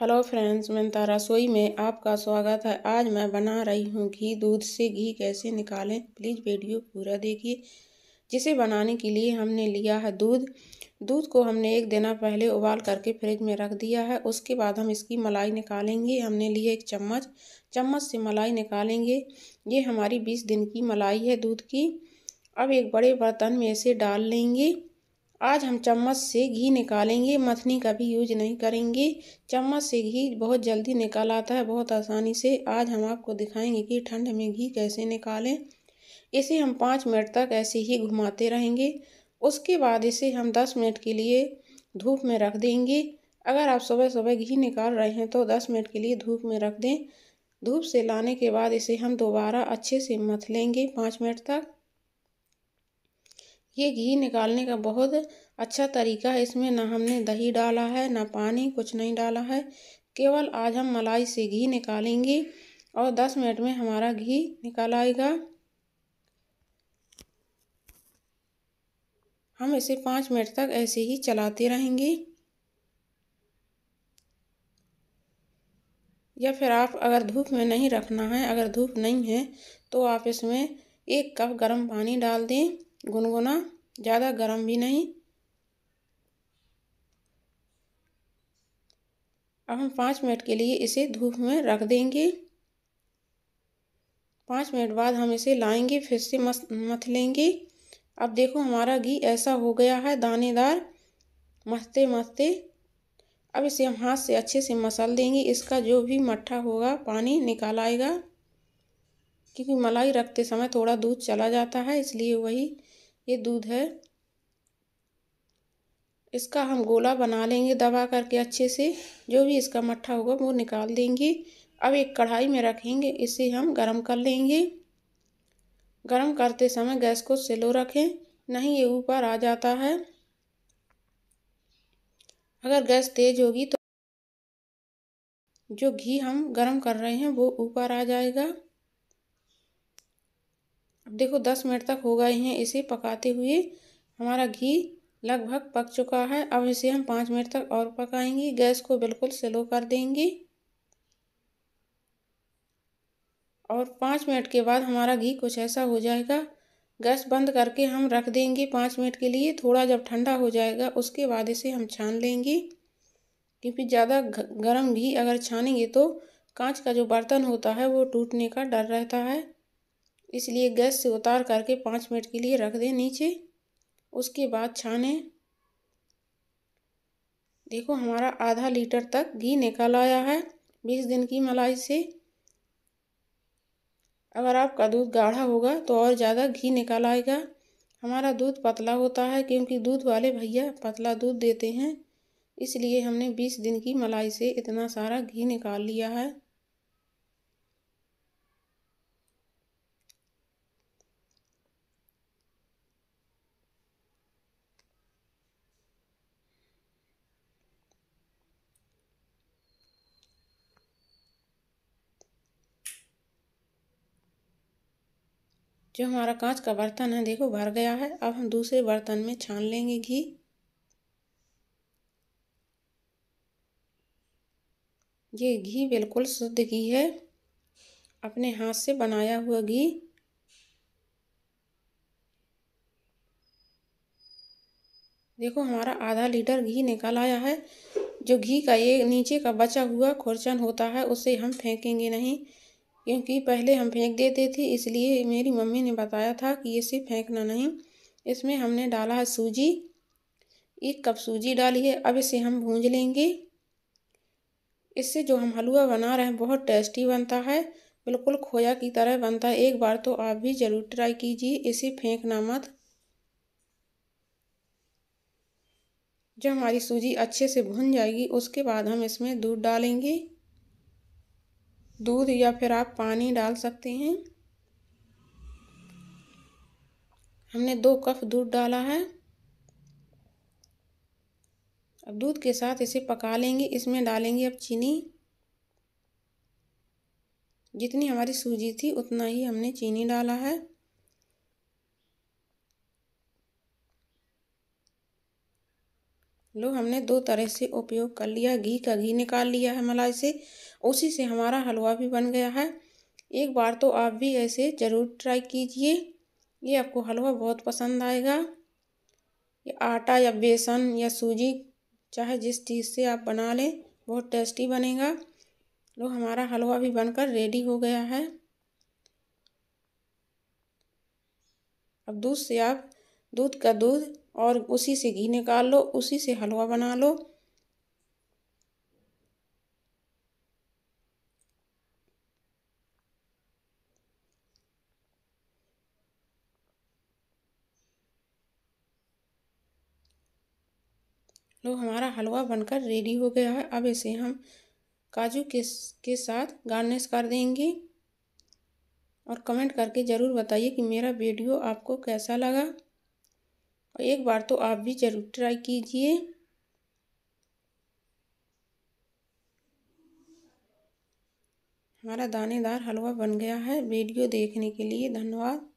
hello friends मिनता रसोई में आपका स्वागत है आज मैं बना रही हूँ घी दूध से घी कैसे निकालें प्लीज़ वीडियो पूरा देखिए जिसे बनाने के लिए हमने लिया है दूध दूध को हमने एक देना पहले उबाल करके फ्रिज में रख दिया है उसके बाद हम इसकी मलाई निकालेंगे हमने लिए एक चम्मच चम्मच से मलाई निकालेंगे ये हमारी बीस दिन की मलाई है दूध की अब एक बड़े बर्तन में इसे डाल लेंगे आज हम चम्मच से घी निकालेंगे मथनी का भी यूज नहीं करेंगे चम्मच से घी बहुत जल्दी निकाल आता है बहुत आसानी से आज हम आपको दिखाएंगे कि ठंड में घी कैसे निकालें इसे हम पाँच मिनट तक ऐसे ही घुमाते रहेंगे उसके बाद इसे हम दस मिनट के लिए धूप में रख देंगे अगर आप सुबह सुबह घी निकाल रहे हैं तो दस मिनट के लिए धूप में रख दें धूप से लाने के बाद इसे हम दोबारा अच्छे से मथ लेंगे पाँच मिनट तक ये घी निकालने का बहुत अच्छा तरीका है इसमें ना हमने दही डाला है ना पानी कुछ नहीं डाला है केवल आज हम मलाई से घी निकालेंगे और दस मिनट में हमारा घी निकल आएगा हम इसे पाँच मिनट तक ऐसे ही चलाते रहेंगे या फिर आप अगर धूप में नहीं रखना है अगर धूप नहीं है तो आप इसमें एक कप गर्म पानी डाल दें गुनगुना ज़्यादा गर्म भी नहीं अब हम पाँच मिनट के लिए इसे धूप में रख देंगे पाँच मिनट बाद हम इसे लाएंगे फिर से मस मथ लेंगे अब देखो हमारा घी ऐसा हो गया है दानेदार मथते मथते अब इसे हम हाथ से अच्छे से मसल देंगे इसका जो भी मट्ठा होगा पानी निकाल आएगा क्योंकि मलाई रखते समय थोड़ा दूध चला जाता है इसलिए वही ये दूध है इसका हम गोला बना लेंगे दबा करके अच्छे से जो भी इसका मट्ठा होगा वो निकाल देंगे अब एक कढ़ाई में रखेंगे इसे हम गरम कर लेंगे गरम करते समय गैस को स्लो रखें नहीं ये ऊपर आ जाता है अगर गैस तेज होगी तो जो घी हम गरम कर रहे हैं वो ऊपर आ जाएगा अब देखो दस मिनट तक हो गए हैं इसे पकाते हुए हमारा घी लगभग पक चुका है अब इसे हम पाँच मिनट तक और पकाएंगे गैस को बिल्कुल स्लो कर देंगे और पाँच मिनट के बाद हमारा घी कुछ ऐसा हो जाएगा गैस बंद करके हम रख देंगे पाँच मिनट के लिए थोड़ा जब ठंडा हो जाएगा उसके बाद इसे हम छान लेंगे क्योंकि ज़्यादा गर्म घी अगर छानेंगे तो कांच का जो बर्तन होता है वो टूटने का डर रहता है इसलिए गैस से उतार करके पाँच मिनट के लिए रख दें नीचे उसके बाद छाने देखो हमारा आधा लीटर तक घी निकल आया है बीस दिन की मलाई से अगर आपका दूध गाढ़ा होगा तो और ज़्यादा घी निकल आएगा हमारा दूध पतला होता है क्योंकि दूध वाले भैया पतला दूध देते हैं इसलिए हमने बीस दिन की मलाई से इतना सारा घी निकाल लिया है जो हमारा कांच का बर्तन है देखो भर गया है अब हम दूसरे बर्तन में छान लेंगे घी ये घी बिल्कुल शुद्ध घी है अपने हाथ से बनाया हुआ घी देखो हमारा आधा लीटर घी निकल आया है जो घी का ये नीचे का बचा हुआ खुरचन होता है उसे हम फेंकेंगे नहीं क्योंकि पहले हम फेंक देते थे इसलिए मेरी मम्मी ने बताया था कि इसे फेंकना नहीं इसमें हमने डाला है सूजी एक कप सूजी डाली है अब इसे हम भूंज लेंगे इससे जो हम हलवा बना रहे हैं बहुत टेस्टी बनता है बिल्कुल खोया की तरह बनता है एक बार तो आप भी ज़रूर ट्राई कीजिए इसे फेंकना मत जब हमारी सूजी अच्छे से भुन जाएगी उसके बाद हम इसमें दूध डालेंगे दूध या फिर आप पानी डाल सकते हैं हमने दो कप दूध डाला है अब दूध के साथ इसे पका लेंगे इसमें डालेंगे अब चीनी जितनी हमारी सूजी थी उतना ही हमने चीनी डाला है लो हमने दो तरह से उपयोग कर लिया घी का घी निकाल लिया है मलाई से उसी से हमारा हलवा भी बन गया है एक बार तो आप भी ऐसे ज़रूर ट्राई कीजिए ये आपको हलवा बहुत पसंद आएगा ये आटा या बेसन या सूजी चाहे जिस चीज़ से आप बना लें बहुत टेस्टी बनेगा लो हमारा हलवा भी बनकर रेडी हो गया है अब दूध से आप दूध का दूध और उसी से घी निकाल लो उसी से हलवा बना लो लो तो हमारा हलवा बनकर रेडी हो गया है अब इसे हम काजू के के साथ गार्निश कर देंगे और कमेंट करके ज़रूर बताइए कि मेरा वीडियो आपको कैसा लगा और एक बार तो आप भी ज़रूर ट्राई कीजिए हमारा दानेदार हलवा बन गया है वीडियो देखने के लिए धन्यवाद